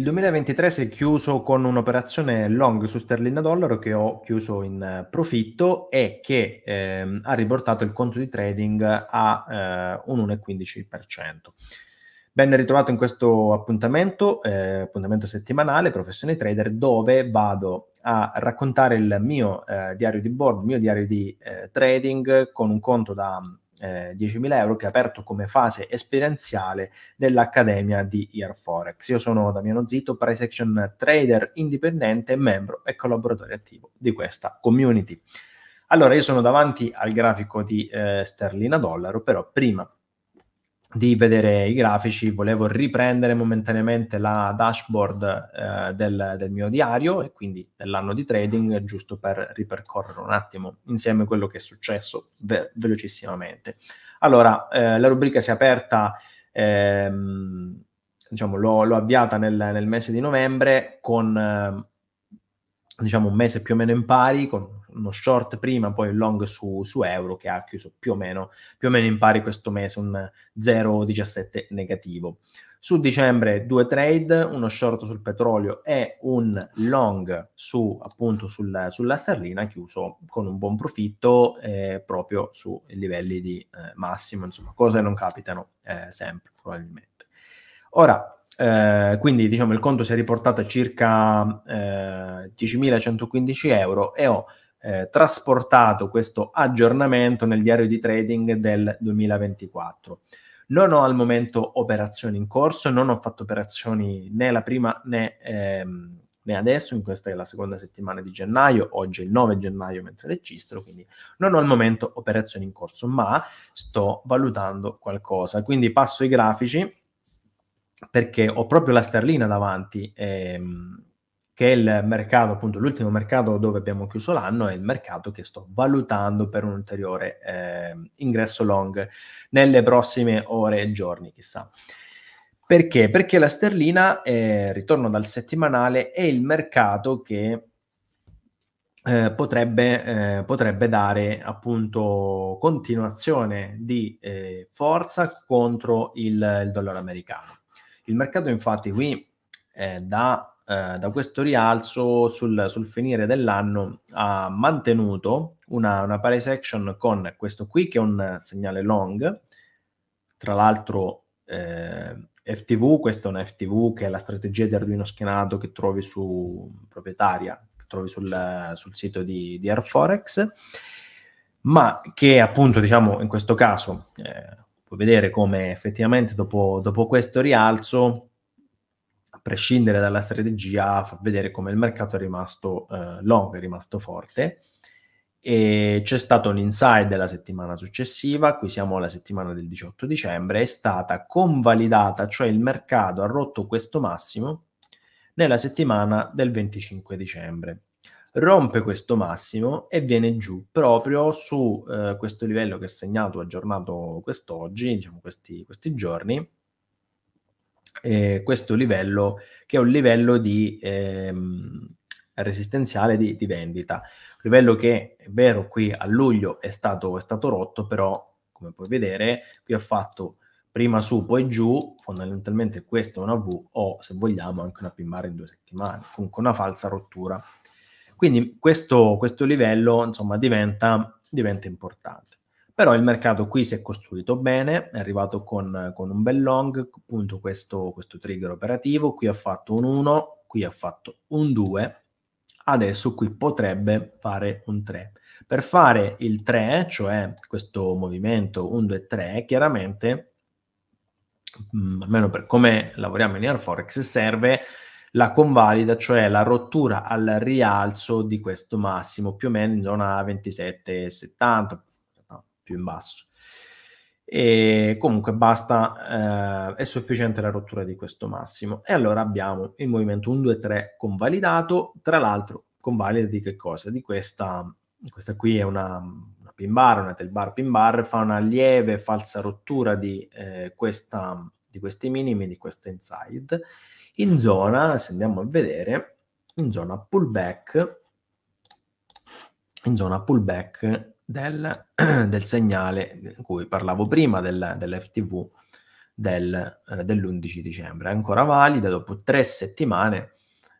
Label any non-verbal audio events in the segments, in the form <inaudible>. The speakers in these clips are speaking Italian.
Il 2023 si è chiuso con un'operazione long su sterlina dollaro che ho chiuso in eh, profitto e che ehm, ha riportato il conto di trading a eh, un 1,15%. Ben ritrovato in questo appuntamento, eh, appuntamento settimanale, Professione Trader, dove vado a raccontare il mio eh, diario di board, il mio diario di eh, trading con un conto da eh, 10.000 euro che è aperto come fase esperienziale dell'Accademia di Year Forex. Io sono Damiano Zitto, price action trader indipendente, membro e collaboratore attivo di questa community. Allora, io sono davanti al grafico di eh, sterlina dollaro, però prima di vedere i grafici, volevo riprendere momentaneamente la dashboard eh, del, del, mio diario e quindi dell'anno di trading, giusto per ripercorrere un attimo insieme quello che è successo ve- velocissimamente. Allora, eh, la rubrica si è aperta, ehm, diciamo, l'ho, l'ho avviata nel, nel, mese di novembre con, eh, diciamo, un mese più o meno in pari, con uno short prima, poi il long su, su euro che ha chiuso più o, meno, più o meno in pari questo mese, un 0,17 negativo. Su dicembre due trade, uno short sul petrolio e un long su, appunto sul, sulla sterlina, chiuso con un buon profitto eh, proprio su livelli di eh, massimo, insomma cose che non capitano eh, sempre probabilmente. Ora, eh, quindi diciamo il conto si è riportato a circa eh, 10.115 euro e ho eh, trasportato questo aggiornamento nel diario di trading del 2024. Non ho al momento operazioni in corso, non ho fatto operazioni né la prima né, ehm, né adesso, in questa è la seconda settimana di gennaio, oggi è il 9 gennaio mentre registro, quindi non ho al momento operazioni in corso, ma sto valutando qualcosa. Quindi passo i grafici perché ho proprio la sterlina davanti. Ehm, che è il mercato, appunto l'ultimo mercato dove abbiamo chiuso l'anno, è il mercato che sto valutando per un ulteriore eh, ingresso long nelle prossime ore e giorni, chissà. Perché? Perché la sterlina, eh, ritorno dal settimanale, è il mercato che eh, potrebbe, eh, potrebbe, dare appunto continuazione di eh, forza contro il, il, dollaro americano. Il mercato infatti qui eh, da eh, da questo rialzo sul, sul, finire dell'anno ha mantenuto una, una price action con questo qui che è un segnale long, tra l'altro eh, FTV, questa è una FTV che è la strategia di Arduino schienato che trovi su proprietaria, che trovi sul, sul sito di, di Airforex, ma che appunto diciamo in questo caso eh, puoi vedere come effettivamente dopo, dopo questo rialzo a prescindere dalla strategia, fa vedere come il mercato è rimasto eh, long, è rimasto forte. E c'è stato un inside la settimana successiva, qui siamo alla settimana del 18 dicembre, è stata convalidata, cioè il mercato ha rotto questo massimo nella settimana del 25 dicembre. Rompe questo massimo e viene giù proprio su eh, questo livello che è segnato, aggiornato quest'oggi, diciamo questi, questi giorni, eh, questo livello che è un livello di ehm, resistenziale di, di, vendita. livello che è vero qui a luglio è stato, è stato rotto, però come puoi vedere qui ha fatto prima su poi giù, fondamentalmente questa è una V o se vogliamo anche una PMR in due settimane, comunque una falsa rottura. Quindi questo, questo livello insomma diventa, diventa importante. Però il mercato qui si è costruito bene, è arrivato con, con un bel long, appunto questo, questo trigger operativo, qui ha fatto un 1, qui ha fatto un 2, adesso qui potrebbe fare un 3. Per fare il 3, cioè questo movimento 1, 2, 3, chiaramente, mh, mm, almeno per come lavoriamo in Airforex, serve la convalida, cioè la rottura al rialzo di questo massimo, più o meno in zona 27,70, più in basso. E comunque basta, eh, è sufficiente la rottura di questo massimo. E allora abbiamo il movimento 1, 2, 3 convalidato, tra l'altro convalida di che cosa? Di questa, questa qui è una, una pin bar, una tail bar pin bar, fa una lieve falsa rottura di, eh, questa, di questi minimi, di questa inside, in zona, se andiamo a vedere, in zona pullback in zona pullback del, <clears throat> del segnale di cui parlavo prima del, dell'FTV del, eh, dell'11 dicembre. È ancora valida dopo tre settimane,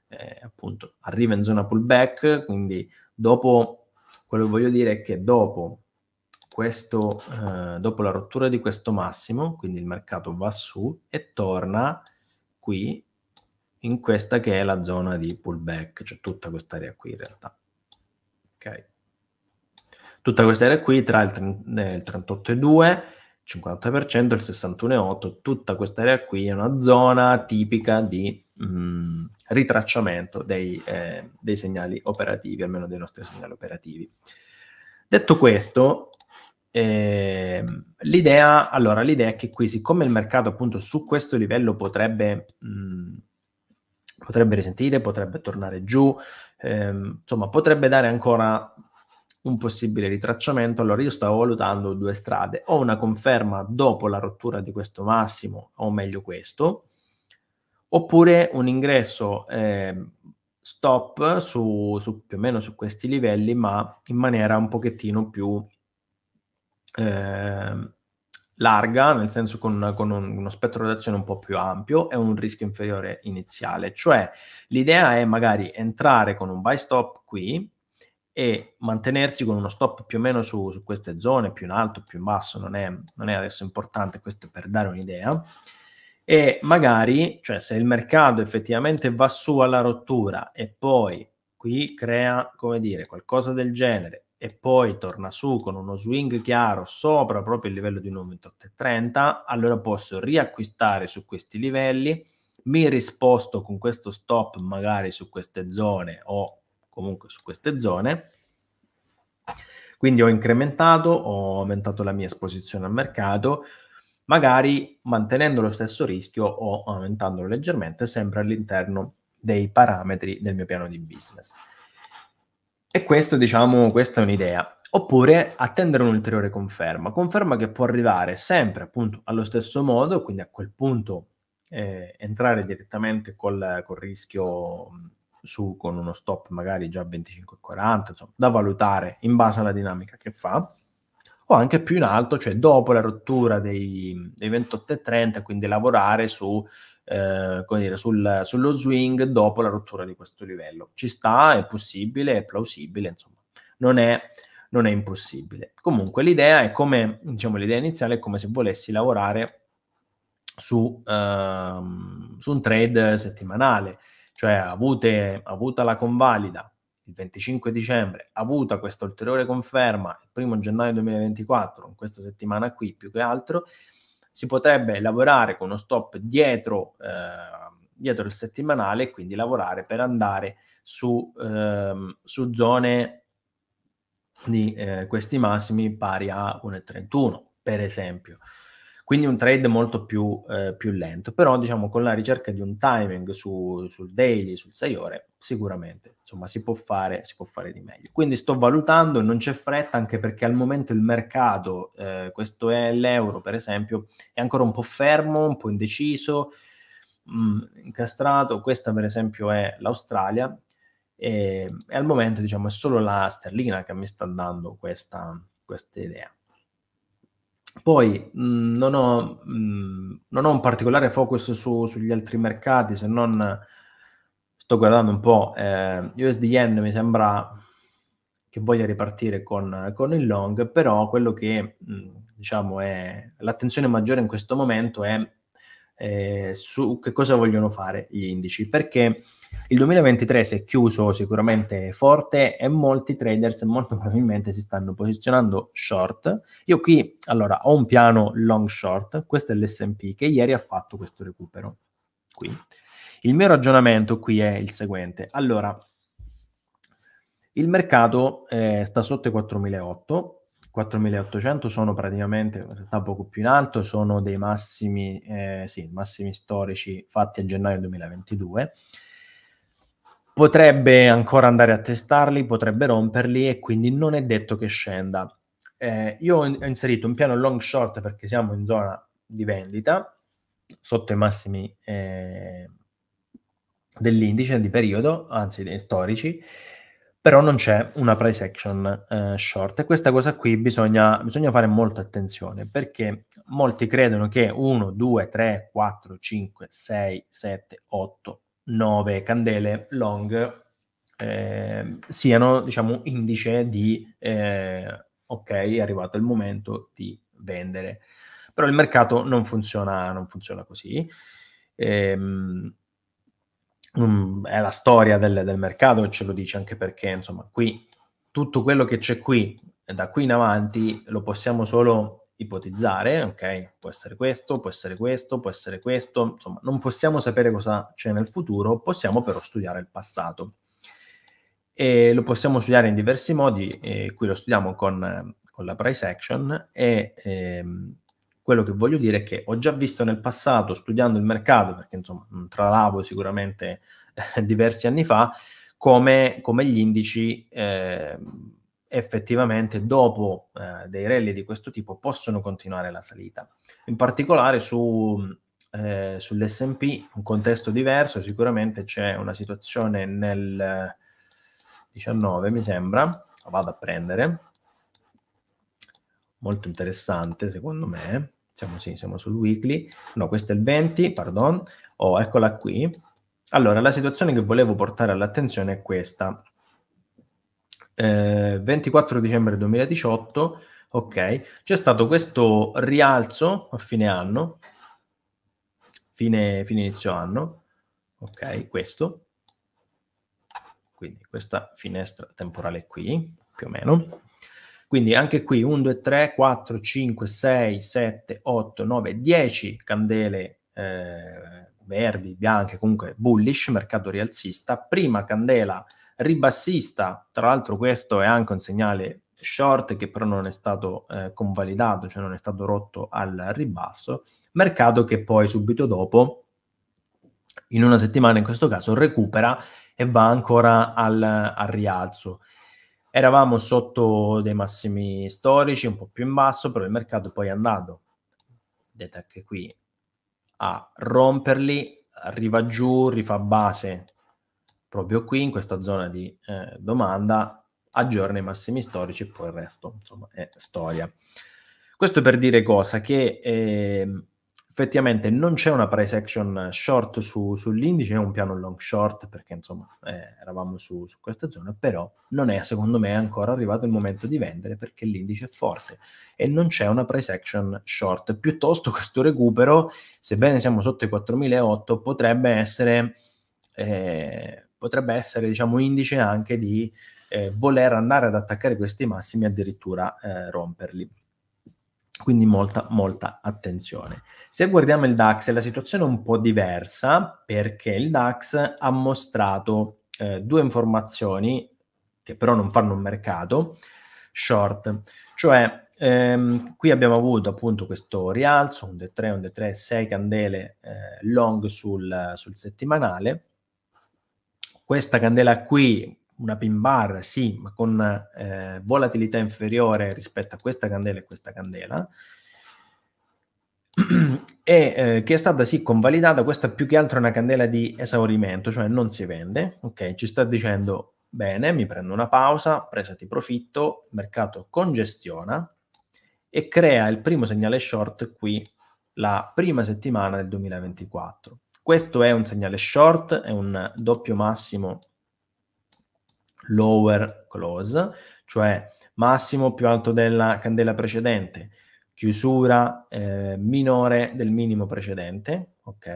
eh, appunto, arriva in zona pullback, quindi dopo, quello che voglio dire è che dopo, questo, eh, dopo la rottura di questo massimo, quindi il mercato va su e torna qui in questa che è la zona di pullback, cioè tutta quest'area qui in realtà. Ok. Tutta questa area qui tra il, eh, il 38,2 50%, il 61,8%, tutta questa area qui è una zona tipica di mh, mm, ritracciamento dei, eh, dei, segnali operativi, almeno dei nostri segnali operativi. Detto questo, eh, l'idea, allora, l'idea è che qui, siccome il mercato appunto su questo livello potrebbe, mh, mm, potrebbe risentire, potrebbe tornare giù, ehm, insomma, potrebbe dare ancora un possibile ritracciamento, allora io stavo valutando due strade, o una conferma dopo la rottura di questo massimo, o meglio questo, oppure un ingresso eh, stop su, su, più o meno su questi livelli, ma in maniera un pochettino più eh, larga, nel senso con, con un, uno spettro di azione un po' più ampio e un rischio inferiore iniziale. Cioè l'idea è magari entrare con un buy stop qui, e mantenersi con uno stop più o meno su, su queste zone, più in alto, più in basso, non è, non è adesso importante, questo per dare un'idea. E magari, cioè se il mercato effettivamente va su alla rottura e poi qui crea, come dire, qualcosa del genere e poi torna su con uno swing chiaro sopra proprio il livello di 1,2830, allora posso riacquistare su questi livelli, mi risposto con questo stop magari su queste zone o comunque su queste zone. Quindi ho incrementato, ho aumentato la mia esposizione al mercato, magari mantenendo lo stesso rischio o aumentandolo leggermente, sempre all'interno dei parametri del mio piano di business. E questo, diciamo, questa è un'idea. Oppure attendere un'ulteriore conferma, conferma che può arrivare sempre appunto allo stesso modo, quindi a quel punto eh, entrare direttamente col, col rischio su con uno stop magari già a 25,40, insomma, da valutare in base alla dinamica che fa, o anche più in alto, cioè dopo la rottura dei, dei 28,30, quindi lavorare su, eh, come dire, sul, sullo swing dopo la rottura di questo livello. Ci sta, è possibile, è plausibile, insomma, non è, non è impossibile. Comunque l'idea è come, diciamo, l'idea iniziale è come se volessi lavorare su, ehm, su un trade settimanale cioè avute, avuta la convalida il 25 dicembre, avuta questa ulteriore conferma il 1 gennaio 2024, in questa settimana qui più che altro, si potrebbe lavorare con uno stop dietro, eh, dietro il settimanale e quindi lavorare per andare su, eh, su zone di eh, questi massimi pari a 1,31 per esempio. Quindi un trade molto più, eh, più lento, però diciamo con la ricerca di un timing su, sul daily, sul 6 ore, sicuramente insomma si può, fare, si può fare di meglio. Quindi sto valutando, non c'è fretta anche perché al momento il mercato, eh, questo è l'euro per esempio, è ancora un po' fermo, un po' indeciso, mh, mm, incastrato, questa per esempio è l'Australia, e, e, al momento diciamo è solo la sterlina che mi sta dando questa, questa idea. Poi mh, mhmm, non, ho, mh, mhmm, non, ho, un particolare focus su, sugli altri mercati, se non sto guardando un po', eh, USDN mi sembra che voglia ripartire con, con il long, però quello che mh, mhmm, diciamo è l'attenzione maggiore in questo momento è eh, su che cosa vogliono fare gli indici, perché il 2023 si è chiuso sicuramente forte e molti traders molto <laughs> probabilmente si stanno posizionando short. Io qui allora ho un piano long short, questo è l'SP che ieri ha fatto questo recupero. Qui. Il mio ragionamento qui è il seguente. Allora, il mercato eh, sta sotto i 4.008, 4.800 sono praticamente in realtà poco più in alto, sono dei massimi, eh, sì, massimi storici fatti a gennaio 2022 potrebbe ancora andare a testarli, potrebbe romperli e quindi non è detto che scenda. Eh, io ho inserito un piano long short perché siamo in zona di vendita, sotto i massimi eh, dell'indice di periodo, anzi dei storici, però non c'è una price action eh, short e questa cosa qui bisogna, bisogna, fare molta attenzione perché molti credono che 1, 2, 3, 4, 5, 6, 7, 8, 9 candele long eh, siano, diciamo, indice di eh, ok, è arrivato il momento di vendere. Però il mercato non funziona, non funziona così. Ehm, mm, è la storia del, del mercato e ce lo dice anche perché, insomma, qui tutto quello che c'è qui, da qui in avanti, lo possiamo solo ipotizzare, ok? Può essere questo, può essere questo, può essere questo, insomma, non possiamo sapere cosa c'è nel futuro, possiamo però studiare il passato. E lo possiamo studiare in diversi modi, eh, qui lo studiamo con, con, la price action e ehm, quello che voglio dire è che ho già visto nel passato, studiando il mercato, perché insomma tralavo sicuramente eh, <laughs> diversi anni fa, come, come gli indici... Eh, effettivamente dopo eh, dei rally di questo tipo possono continuare la salita. In particolare su, eh, sull'SP, un contesto diverso, sicuramente c'è una situazione nel 19, mi sembra, la vado a prendere, molto interessante secondo me, siamo, sì, siamo sul weekly, no questo è il 20, pardon, oh eccola qui. Allora, la situazione che volevo portare all'attenzione è questa 24 eh, dicembre 2018, ok, c'è stato questo rialzo a fine anno, fine, fine inizio anno, ok, questo, quindi questa finestra temporale qui, più o meno. Quindi anche qui 1, 2, 3, 4, 5, 6, 7, 8, 9, 10 candele eh, verdi, bianche, comunque bullish, mercato rialzista, prima candela ribassista, tra l'altro questo è anche un segnale short che però non è stato eh, convalidato, cioè non è stato rotto al ribasso, mercato che poi subito dopo, in una settimana in questo caso, recupera e va ancora al, al rialzo. Eravamo sotto dei massimi storici, un po' più in basso, però il mercato poi è andato, vedete anche qui, a romperli, arriva giù, rifà base proprio qui in questa zona di eh, domanda aggiorna i massimi storici e poi il resto, insomma, è storia. Questo per dire cosa? Che eh, effettivamente non c'è una price action short su, sull'indice, è un piano long short perché insomma eh, eravamo su, su, questa zona, però non è secondo me ancora arrivato il momento di vendere perché l'indice è forte e non c'è una price action short. Piuttosto questo recupero, sebbene siamo sotto i 4008, potrebbe essere... Eh, potrebbe essere diciamo, indice anche di eh, voler andare ad attaccare questi massimi addirittura eh, romperli. Quindi molta, molta attenzione. Se guardiamo il DAX, la situazione è un po' diversa perché il DAX ha mostrato eh, due informazioni che però non fanno un mercato short, cioè ehm, qui abbiamo avuto appunto questo rialzo, un D3, un D3, 6 candele eh, long sul, sul settimanale, questa candela qui, una pin bar, sì, ma con eh, volatilità inferiore rispetto a questa candela e questa candela, <clears throat> e eh, che è stata sì convalidata, questa più che altro è una candela di esaurimento, cioè non si vende, ok? Ci sta dicendo, bene, mi prendo una pausa, presa di profitto, mercato congestiona e crea il primo segnale short qui la prima settimana del 2024. Questo è un segnale short, è un doppio massimo lower close, cioè massimo più alto della candela precedente, chiusura eh, minore del minimo precedente, ok?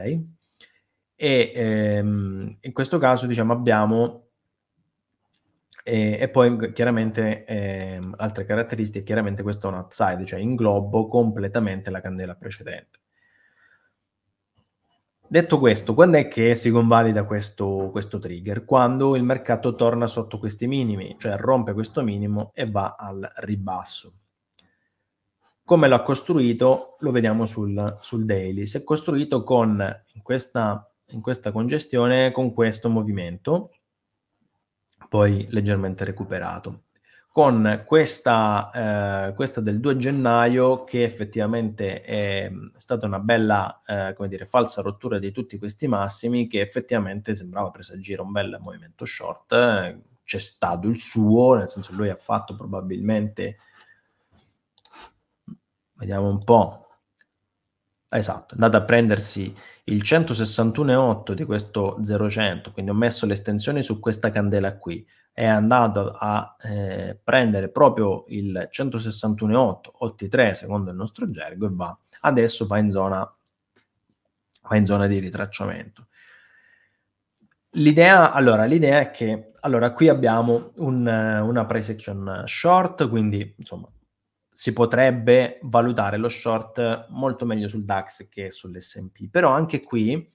E ehm, in questo caso diciamo abbiamo e, eh, e, poi chiaramente eh, altre caratteristiche, chiaramente questo è un outside, cioè inglobo completamente la candela precedente. Detto questo, quando è che si convalida questo, questo, trigger? Quando il mercato torna sotto questi minimi, cioè rompe questo minimo e va al ribasso. Come l'ha costruito? Lo vediamo sul, sul daily. Si è costruito con in questa, in questa congestione, con questo movimento, poi leggermente recuperato con questa, eh, questa, del 2 gennaio che effettivamente è stata una bella, eh, come dire, falsa rottura di tutti questi massimi che effettivamente sembrava presagire un bel movimento short, c'è stato il suo, nel senso lui ha fatto probabilmente, vediamo un po', esatto, è andato a prendersi il 161,8 di questo 0100, quindi ho messo l'estensione su questa candela qui, è andato a eh, prendere proprio il 161,8, 83 secondo il nostro gergo, e va, adesso va in zona, va in zona di ritracciamento. L'idea, allora, l'idea è che allora, qui abbiamo un, una price action short, quindi insomma si potrebbe valutare lo short molto meglio sul DAX che sull'SP, però anche qui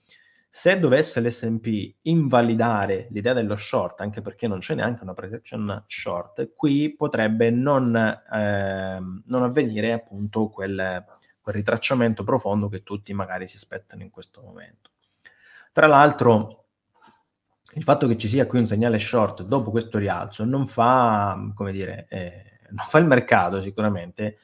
se dovesse l'SP invalidare l'idea dello short, anche perché non c'è neanche una protection short, qui potrebbe non, eh, non avvenire appunto quel, quel, ritracciamento profondo che tutti magari si aspettano in questo momento. Tra l'altro, il fatto che ci sia qui un segnale short dopo questo rialzo non fa, come dire, eh, non fa il mercato sicuramente,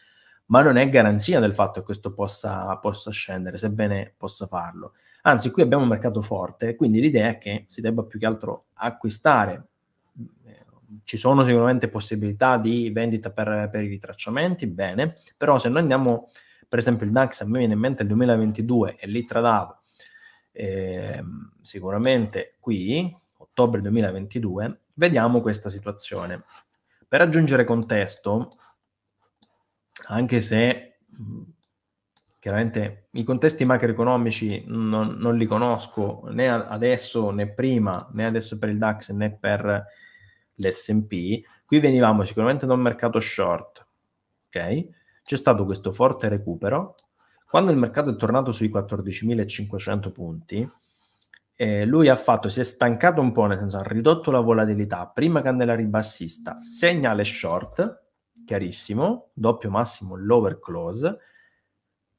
ma non è garanzia del fatto che questo possa, possa scendere, sebbene possa farlo Anzi, qui abbiamo un mercato forte, quindi l'idea è che si debba più che altro acquistare. Ci sono sicuramente possibilità di vendita per, per i ritracciamenti, bene, però se noi andiamo, per esempio il DAX, a me viene in mente il 2022 e lì tradavo eh, sicuramente qui, ottobre 2022, vediamo questa situazione. Per aggiungere contesto, anche se Chiaramente i contesti macroeconomici non, non li conosco né adesso né prima, né adesso per il DAX né per l'SP. Qui venivamo sicuramente da un mercato short, ok? C'è stato questo forte recupero. Quando il mercato è tornato sui 14.500 punti, eh, lui ha fatto, si è stancato un po', nel senso ha ridotto la volatilità, prima candela ribassista, segnale short, chiarissimo, doppio massimo, lower close,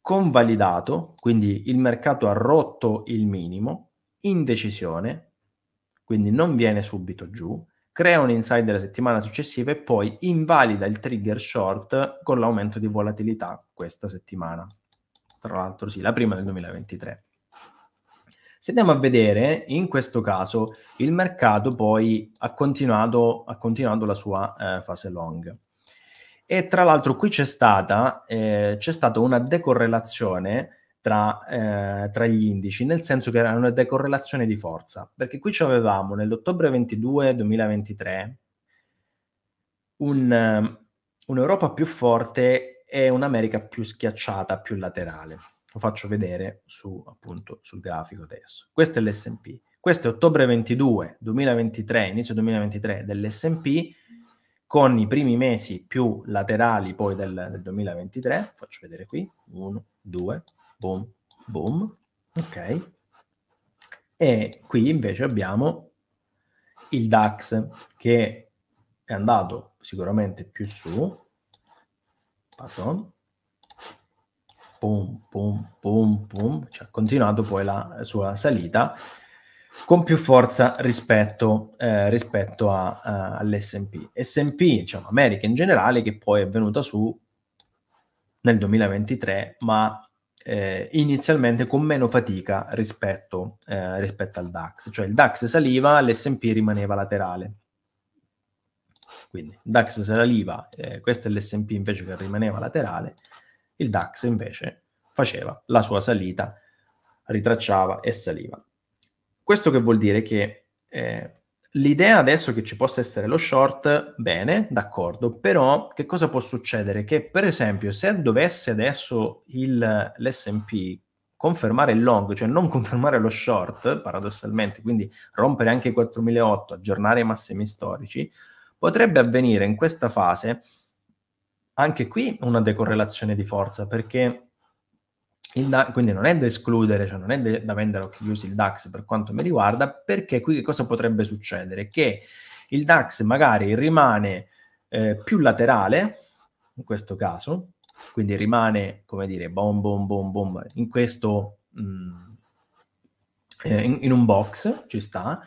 convalidato, quindi il mercato ha rotto il minimo, in decisione, quindi non viene subito giù, crea un inside la settimana successiva e poi invalida il trigger short con l'aumento di volatilità questa settimana. Tra l'altro sì, la prima del 2023. Se andiamo a vedere, in questo caso il mercato poi ha continuato, ha continuato la sua eh, fase long. E tra l'altro qui c'è stata, eh, c'è stata una decorrelazione tra, eh, tra, gli indici, nel senso che era una decorrelazione di forza, perché qui avevamo nell'ottobre 22 2023 un, eh, un'Europa più forte e un'America più schiacciata, più laterale. Lo faccio vedere su, appunto, sul grafico adesso. Questo è l'SP. Questo è ottobre 22 2023, inizio 2023 dell'SP con i primi mesi più laterali poi del, del 2023, faccio vedere qui, 1, 2, boom, boom, ok? E qui invece abbiamo il DAX che è andato sicuramente più su, pardon, pum, pum, pum, pum, cioè ha continuato poi la sua salita con più forza rispetto, eh, rispetto a, a, all'SP. SP, diciamo, America in generale, che poi è venuta su nel 2023, ma eh, inizialmente con meno fatica rispetto, eh, rispetto, al DAX. Cioè il DAX saliva, l'SP rimaneva laterale. Quindi il DAX saliva, eh, questo è l'SP invece che rimaneva laterale, il DAX invece faceva la sua salita, ritracciava e saliva. Questo che vuol dire che eh, l'idea adesso che ci possa essere lo short, bene, d'accordo, però che cosa può succedere? Che per esempio se dovesse adesso il, l'SP confermare il long, cioè non <laughs> confermare lo short, paradossalmente, quindi rompere anche i 4008, aggiornare i massimi storici, potrebbe avvenire in questa fase anche qui una decorrelazione di forza, perché da- quindi non è da escludere, cioè non è de- da vendere a occhi chiusi il DAX per quanto mi riguarda, perché qui che cosa potrebbe succedere? Che il DAX magari rimane eh, più laterale, in questo caso, quindi rimane, come dire, bom bom bom bom, in questo... Mh, mm, eh, in, in un box, ci sta,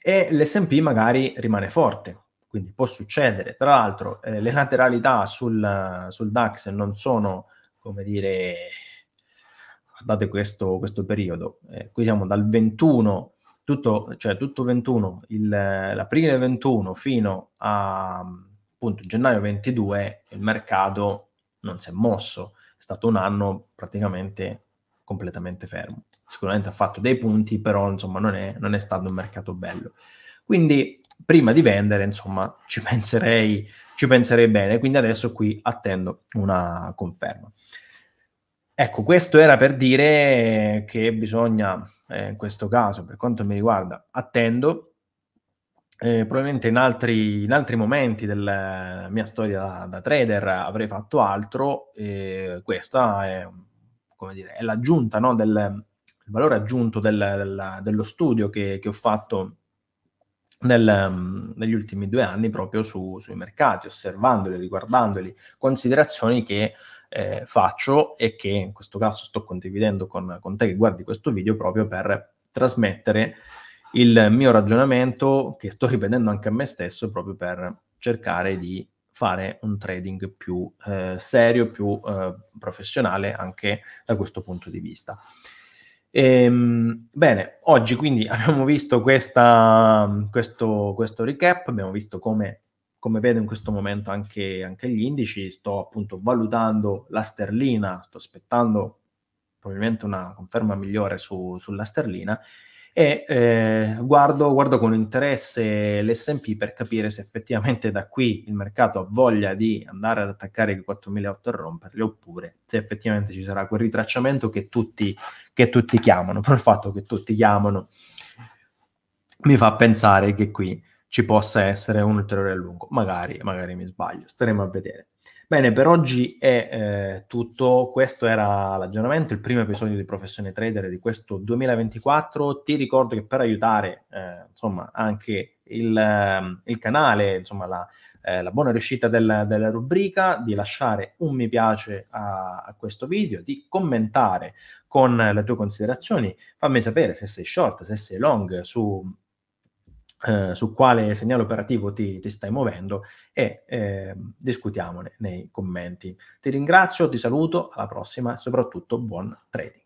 e l'SP magari rimane forte. Quindi può succedere. Tra l'altro, eh, le lateralità sul, sul, DAX non sono, come dire, dato questo, questo periodo. Eh, qui siamo dal 21, tutto, cioè tutto 21, il, l'aprile 21 fino a appunto, gennaio 22, il mercato non si è mosso, è stato un anno praticamente completamente fermo. Sicuramente ha fatto dei punti, però insomma non è, non è stato un mercato bello. Quindi prima di vendere, insomma, ci penserei, ci penserei bene. Quindi adesso qui attendo una conferma. Ecco, questo era per dire che bisogna, eh, in questo caso, per quanto mi riguarda, attendo, eh, probabilmente in altri, in altri, momenti della mia storia da, da trader avrei fatto altro, eh, questa è, dire, è l'aggiunta, no, del, il valore aggiunto del, del, dello studio che, che ho fatto nel, negli ultimi due anni proprio su, sui mercati, osservandoli, riguardandoli, considerazioni che eh, faccio e che in questo caso sto condividendo con, con te che guardi questo video proprio per trasmettere il mio ragionamento che sto ripetendo anche a me stesso proprio per cercare di fare un trading più eh, serio, più eh, professionale anche da questo punto di vista. Ehm, bene, oggi quindi <laughs> abbiamo visto questa, questo, questo recap, abbiamo visto come come vedo in questo momento anche, anche gli indici, sto appunto valutando la sterlina, sto aspettando probabilmente una conferma migliore su, sulla sterlina e eh, guardo, guardo, con interesse l'SP per capire se effettivamente da qui il mercato ha voglia di andare ad attaccare i 4008 e romperli oppure se effettivamente ci sarà quel ritracciamento che tutti, che tutti chiamano. Però il fatto che tutti chiamano mi fa pensare che qui ci possa essere un ulteriore allungo. Magari, magari mi sbaglio, staremo a vedere. Bene, per oggi è eh, tutto. Questo era l'aggiornamento, il primo episodio di Professione Trader di questo 2024. Ti ricordo che per aiutare eh, insomma, anche il, ehm, il canale, insomma, la, eh, la, buona riuscita del, della rubrica, di lasciare un mi piace a, a questo video, di commentare con le tue considerazioni. Fammi sapere se sei short, se sei long su eh, su quale segnale operativo ti, ti stai muovendo e eh, discutiamone nei commenti. Ti ringrazio, ti saluto, alla prossima e soprattutto buon trading.